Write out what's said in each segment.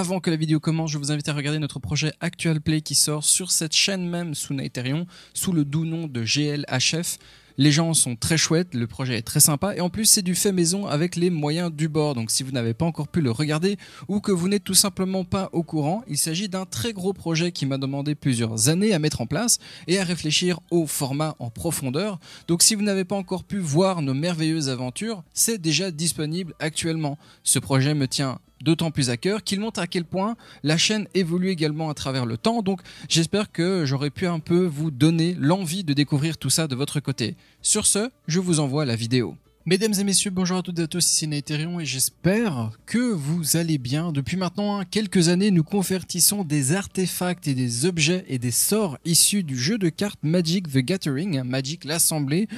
Avant que la vidéo commence, je vous invite à regarder notre projet Actual Play qui sort sur cette chaîne même sous Netherion sous le doux nom de GLHF. Les gens sont très chouettes, le projet est très sympa et en plus c'est du fait maison avec les moyens du bord. Donc si vous n'avez pas encore pu le regarder ou que vous n'êtes tout simplement pas au courant, il s'agit d'un très gros projet qui m'a demandé plusieurs années à mettre en place et à réfléchir au format en profondeur. Donc si vous n'avez pas encore pu voir nos merveilleuses aventures, c'est déjà disponible actuellement. Ce projet me tient d'autant plus à cœur, qu'il montre à quel point la chaîne évolue également à travers le temps. Donc j'espère que j'aurais pu un peu vous donner l'envie de découvrir tout ça de votre côté. Sur ce, je vous envoie la vidéo. Mesdames et messieurs, bonjour à toutes et à tous, ici Naetherion et j'espère que vous allez bien. Depuis maintenant hein, quelques années, nous convertissons des artefacts et des objets et des sorts issus du jeu de cartes Magic the Gathering, hein, Magic l'Assemblée,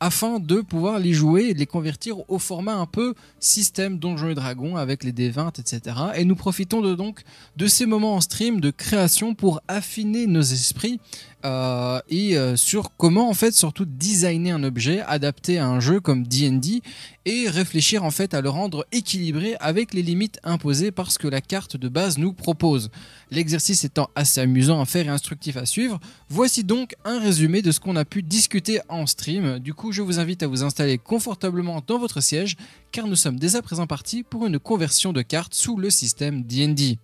afin de pouvoir les jouer et de les convertir au format un peu système Donjons et Dragons avec les D20, etc. Et nous profitons de, donc de ces moments en stream de création pour affiner nos esprits euh, et euh, sur comment en fait surtout designer un objet adapté à un jeu comme D&D et réfléchir en fait à le rendre équilibré avec les limites imposées par ce que la carte de base nous propose. L'exercice étant assez amusant à faire et instructif à suivre, voici donc un résumé de ce qu'on a pu discuter en stream. Du coup, je vous invite à vous installer confortablement dans votre siège car nous sommes dès à présent partis pour une conversion de cartes sous le système D&D.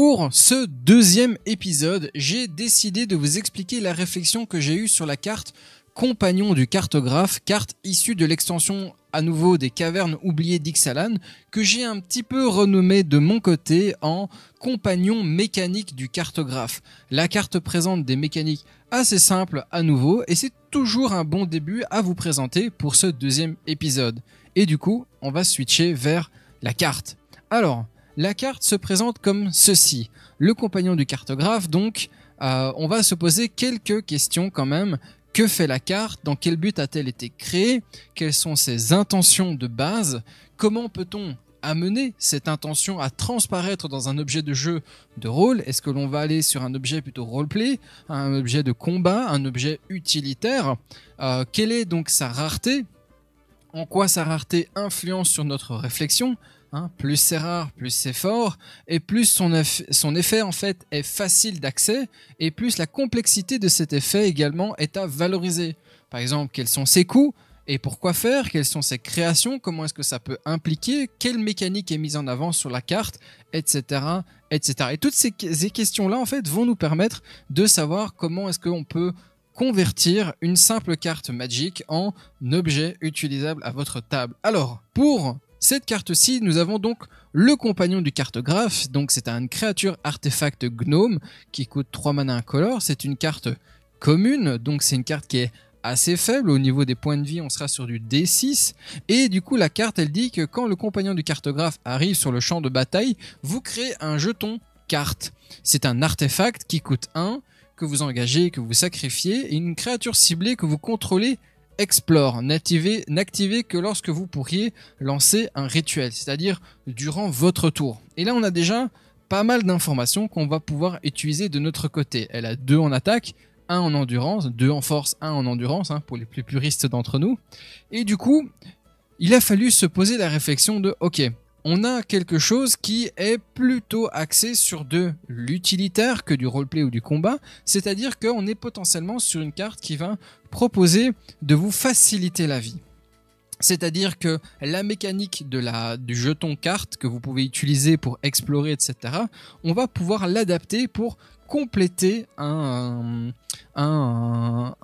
Pour ce deuxième épisode, j'ai décidé de vous expliquer la réflexion que j'ai eue sur la carte Compagnon du cartographe, carte issue de l'extension à nouveau des cavernes oubliées d'Ixalan, que j'ai un petit peu renommée de mon côté en Compagnon mécanique du cartographe. La carte présente des mécaniques assez simples à nouveau, et c'est toujours un bon début à vous présenter pour ce deuxième épisode. Et du coup, on va switcher vers la carte. Alors, la carte se présente comme ceci. Le compagnon du cartographe, donc, euh, on va se poser quelques questions quand même. Que fait la carte Dans quel but a-t-elle été créée Quelles sont ses intentions de base Comment peut-on amener cette intention à transparaître dans un objet de jeu de rôle Est-ce que l'on va aller sur un objet plutôt roleplay, un objet de combat, un objet utilitaire euh, Quelle est donc sa rareté En quoi sa rareté influence sur notre réflexion Hein, plus c'est rare, plus c'est fort, et plus son, effet en fait est facile d'accès, et plus la complexité de cet effet également est à valoriser. Par exemple, quels sont ses coûts et pourquoi faire, quelles sont ses créations, comment est-ce que ça peut impliquer, quelle mécanique est mise en avant sur la carte, etc. etc. Et toutes ces, questions-là en fait vont nous permettre de savoir comment est-ce qu'on peut convertir une simple carte magique en objet utilisable à votre table. Alors, pour cette carte-ci, nous avons donc le compagnon du cartographe, donc c'est une créature artefact gnome qui coûte 3 mana incolore, c'est une carte commune, donc c'est une carte qui est assez faible. Au niveau des points de vie, on sera sur du D6. Et du coup, la carte, elle dit que quand le compagnon du cartographe arrive sur le champ de bataille, vous créez un jeton carte. C'est un artefact qui coûte 1, que vous engagez, que vous sacrifiez, et une créature ciblée que vous contrôlez Explore, n'activez, que lorsque vous pourriez lancer un rituel, c'est-à-dire durant votre tour. Et là, on a déjà pas mal d'informations qu'on va pouvoir utiliser de notre côté. Elle a deux en attaque, un en endurance, deux en force, un en endurance, hein, pour les plus puristes d'entre nous. Et du coup, il a fallu se poser la réflexion de, ok, on a quelque chose qui est plutôt axé sur de l'utilitaire que du roleplay ou du combat, c'est-à-dire qu'on est potentiellement sur une carte qui va proposer de vous faciliter la vie. C'est-à-dire que la mécanique de la, du jeton carte que vous pouvez utiliser pour explorer, etc., on va pouvoir l'adapter pour compléter un, un,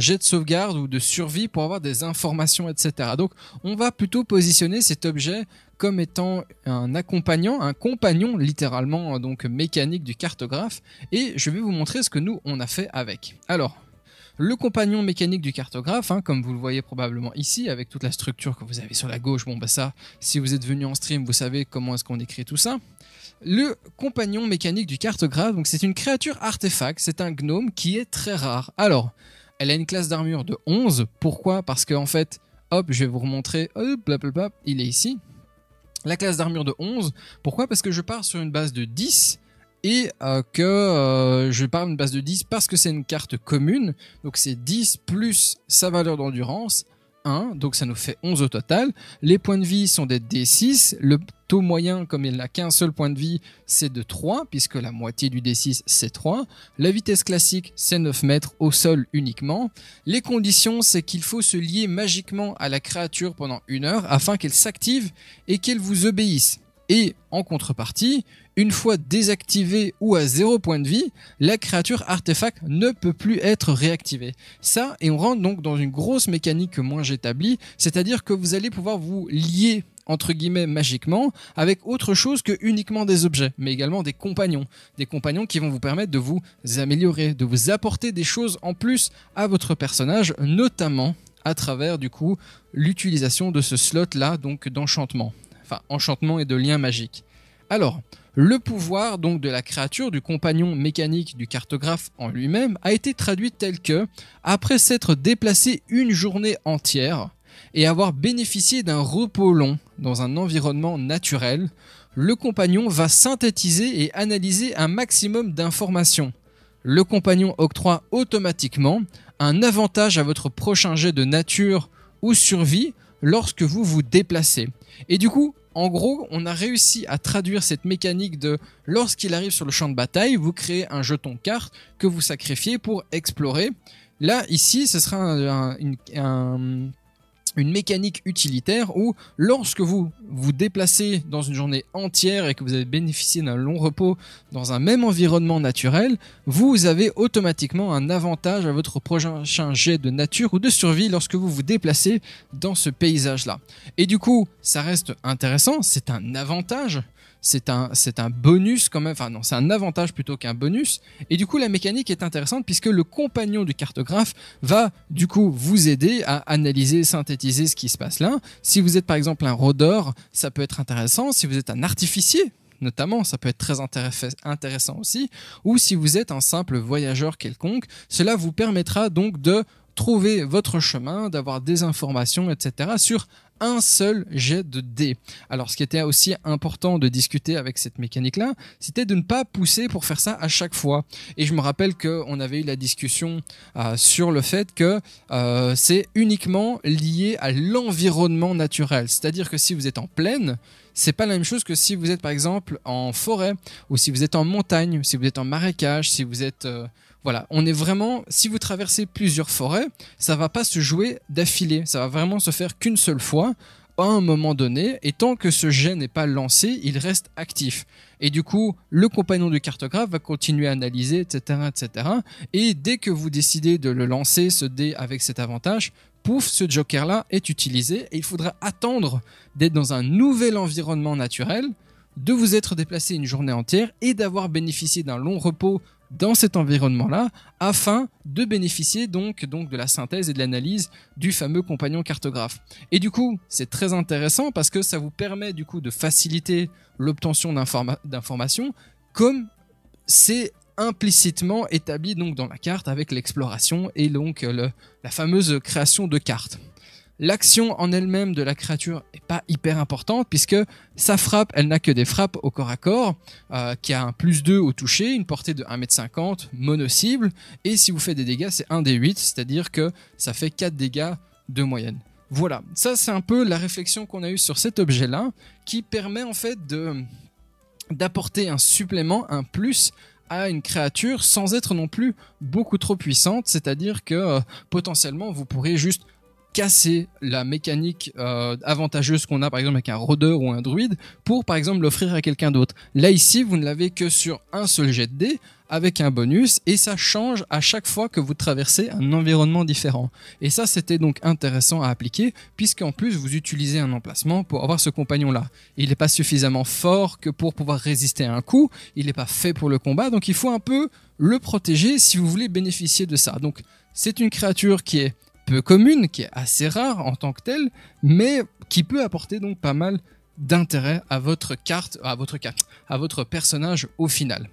jet de sauvegarde ou de survie pour avoir des informations, etc. Donc on va plutôt positionner cet objet comme étant un accompagnant, un compagnon littéralement donc mécanique du cartographe, et je vais vous montrer ce que nous on a fait avec. Alors le compagnon mécanique du cartographe, hein, comme vous le voyez probablement ici, avec toute la structure que vous avez sur la gauche, bon bah ça, si vous êtes venu en stream, vous savez comment est-ce qu'on écrit tout ça. Le compagnon mécanique du cartographe, donc c'est une créature artefact, c'est un gnome qui est très rare. Alors, elle a une classe d'armure de 11, pourquoi Parce qu'en en fait, hop, je vais vous remontrer, hop, blablabla, il est ici. La classe d'armure de 11, pourquoi Parce que je pars sur une base de 10, et euh, que euh, je parle d'une base de 10 parce que c'est une carte commune. Donc c'est 10 plus sa valeur d'endurance, 1, donc ça nous fait 11 au total. Les points de vie sont des D6. Le taux moyen, comme il n'a qu'un seul point de vie, c'est de 3, puisque la moitié du D6, c'est 3. La vitesse classique, c'est 9 mètres au sol uniquement. Les conditions, c'est qu'il faut se lier magiquement à la créature pendant une heure afin qu'elle s'active et qu'elle vous obéisse. Et en contrepartie, une fois désactivée ou à zéro point de vie, la créature artefact ne peut plus être réactivée. Ça, et on rentre donc dans une grosse mécanique que moi j'établis, c'est-à-dire que vous allez pouvoir vous lier entre guillemets magiquement avec autre chose que uniquement des objets, mais également des compagnons. Des compagnons qui vont vous permettre de vous améliorer, de vous apporter des choses en plus à votre personnage, notamment à travers du coup l'utilisation de ce slot là, donc d'enchantement enchantement et de liens magiques. Alors, le pouvoir donc de la créature du compagnon mécanique du cartographe en lui-même a été traduit tel que, après s'être déplacé une journée entière et avoir bénéficié d'un repos long dans un environnement naturel, le compagnon va synthétiser et analyser un maximum d'informations. Le compagnon octroie automatiquement un avantage à votre prochain jet de nature ou survie lorsque vous vous déplacez. Et du coup, en gros, on a réussi à traduire cette mécanique de lorsqu'il arrive sur le champ de bataille, vous créez un jeton carte que vous sacrifiez pour explorer. Là, ici, ce sera un, une mécanique utilitaire où lorsque vous vous déplacez dans une journée entière et que vous avez bénéficié d'un long repos dans un même environnement naturel, vous avez automatiquement un avantage à votre prochain jet de nature ou de survie lorsque vous vous déplacez dans ce paysage-là. Et du coup, ça reste intéressant, c'est un avantage, c'est un, c'est un bonus quand même, enfin non, c'est un avantage plutôt qu'un bonus. Et du coup, la mécanique est intéressante puisque le compagnon du cartographe va du coup vous aider à analyser, synthétiser ce qui se passe là. Si vous êtes par exemple un rôdeur, ça peut être intéressant. Si vous êtes un artificier, notamment, ça peut être très intéressant aussi, ou si vous êtes un simple voyageur quelconque, cela vous permettra donc de trouver votre chemin, d'avoir des informations, etc., sur un seul jet de dé Alors ce qui était aussi important de discuter avec cette mécanique-là, c'était de ne pas pousser pour faire ça à chaque fois. Et je me rappelle qu'on avait eu la discussion euh, sur le fait que euh, c'est uniquement lié à l'environnement naturel. C'est-à-dire que si vous êtes en plaine, c'est pas la même chose que si vous êtes par exemple en forêt ou si vous êtes en montagne, si vous êtes en marécage, si vous êtes euh, voilà, on est vraiment si vous traversez plusieurs forêts, ça va pas se jouer d'affilée, ça va vraiment se faire qu'une seule fois à un moment donné, et tant que ce jet n'est pas lancé, il reste actif. Et du coup, le compagnon du cartographe va continuer à analyser, etc., etc. Et dès que vous décidez de le lancer, ce dé avec cet avantage, pouf, ce joker-là est utilisé et il faudra attendre d'être dans un nouvel environnement naturel, de vous être déplacé une journée entière et d'avoir bénéficié d'un long repos dans cet environnement-là afin de bénéficier donc, donc de la synthèse et de l'analyse du fameux compagnon cartographe. Et du coup, c'est très intéressant parce que ça vous permet du coup de faciliter l'obtention d'informations comme c'est implicitement établi donc dans la carte avec l'exploration et donc euh, la fameuse création de cartes. L'action en elle-même de la créature n'est pas hyper importante puisque sa frappe, elle n'a que des frappes au corps à corps, euh, qui a un plus 2 au toucher, une portée de 1m50, mono-cible, et si vous faites des dégâts, c'est 1 des 8, c'est-à-dire que ça fait 4 dégâts de moyenne. Voilà, ça c'est un peu la réflexion qu'on a eue sur cet objet-là, qui permet en fait de d'apporter un supplément, un plus à une créature sans être non plus beaucoup trop puissante, c'est-à-dire que euh, potentiellement vous pourrez juste casser la mécanique euh, avantageuse qu'on a par exemple avec un rôdeur ou un druide pour par exemple l'offrir à quelqu'un d'autre. Là ici, vous ne l'avez que sur un seul jet de dés avec un bonus et ça change à chaque fois que vous traversez un environnement différent. Et ça, c'était donc intéressant à appliquer puisqu'en plus vous utilisez un emplacement pour avoir ce compagnon là. Il n'est pas suffisamment fort que pour pouvoir résister à un coup, il n'est pas fait pour le combat, donc il faut un peu le protéger si vous voulez bénéficier de ça. Donc c'est une créature qui est peu commune, qui est assez rare en tant que telle, mais qui peut apporter donc pas mal d'intérêt à votre carte, à votre carte, à votre personnage au final.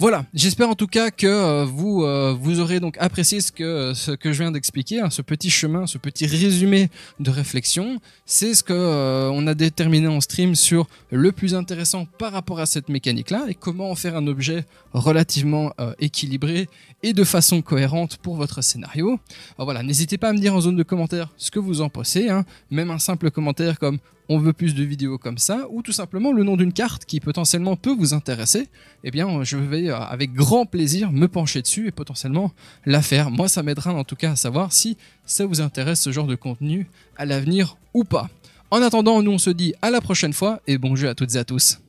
Voilà, j'espère en tout cas que euh, vous euh, vous aurez donc apprécié ce que euh, je viens d'expliquer, hein, ce petit chemin, ce petit résumé de réflexion. C'est ce que on a déterminé en stream sur le plus intéressant par rapport à cette mécanique-là et comment en faire un objet relativement équilibré et de façon cohérente pour votre scénario. voilà, n'hésitez pas à me dire en zone de commentaires ce que vous en pensez, hein. même un simple commentaire comme on veut plus de vidéos comme ça, ou tout simplement le nom d'une carte qui potentiellement peut vous intéresser, eh bien je vais euh, avec grand plaisir me pencher dessus et potentiellement la faire. Moi ça m'aidera en tout cas à savoir si ça vous intéresse ce genre de contenu à l'avenir ou pas. En attendant, nous on se dit à la prochaine fois et bon jeu à toutes et à tous.